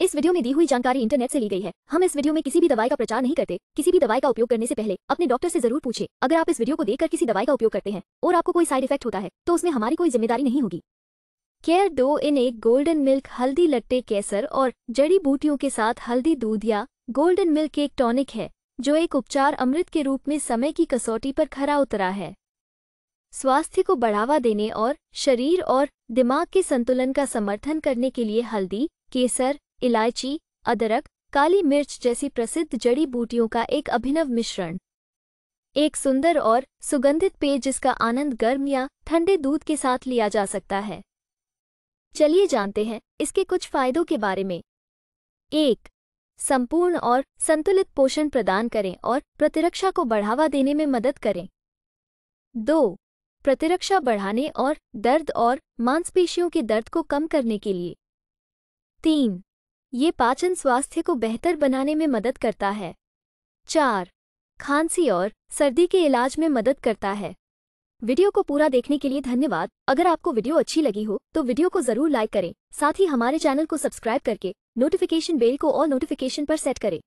इस वीडियो में दी हुई जानकारी इंटरनेट से ली गई है हम इस वीडियो में किसी भी दवाई का प्रचार नहीं करते किसी भी दवाई का उपयोग करने से पहले अपने डॉक्टर से जरूर पूछे अगर आप इस वीडियो को देखकर किसी दवाई का उपयोग करते हैं और आपको कोई साइड इफेक्ट होता है तो उसमें हमारी कोई जिम्मेदारी नहीं होगी केयर डो इन एक गोल्डन मिल्क हल्दी लट्टे केसर और जड़ी बूटियों के साथ हल्दी दूध या गोल्डन मिल्क एक टॉनिक है जो एक उपचार अमृत के रूप में समय की कसौटी पर खरा उतरा है स्वास्थ्य को बढ़ावा देने और शरीर और दिमाग के संतुलन का समर्थन करने के लिए हल्दी केसर इलायची अदरक काली मिर्च जैसी प्रसिद्ध जड़ी बूटियों का एक अभिनव मिश्रण एक सुंदर और सुगंधित पेय जिसका आनंद गर्म या ठंडे दूध के साथ लिया जा सकता है चलिए जानते हैं इसके कुछ फायदों के बारे में एक संपूर्ण और संतुलित पोषण प्रदान करें और प्रतिरक्षा को बढ़ावा देने में मदद करें दो प्रतिरक्षा बढ़ाने और दर्द और मांसपेशियों के दर्द को कम करने के लिए तीन ये पाचन स्वास्थ्य को बेहतर बनाने में मदद करता है चार खांसी और सर्दी के इलाज में मदद करता है वीडियो को पूरा देखने के लिए धन्यवाद अगर आपको वीडियो अच्छी लगी हो तो वीडियो को जरूर लाइक करें साथ ही हमारे चैनल को सब्सक्राइब करके नोटिफिकेशन बेल को और नोटिफिकेशन पर सेट करें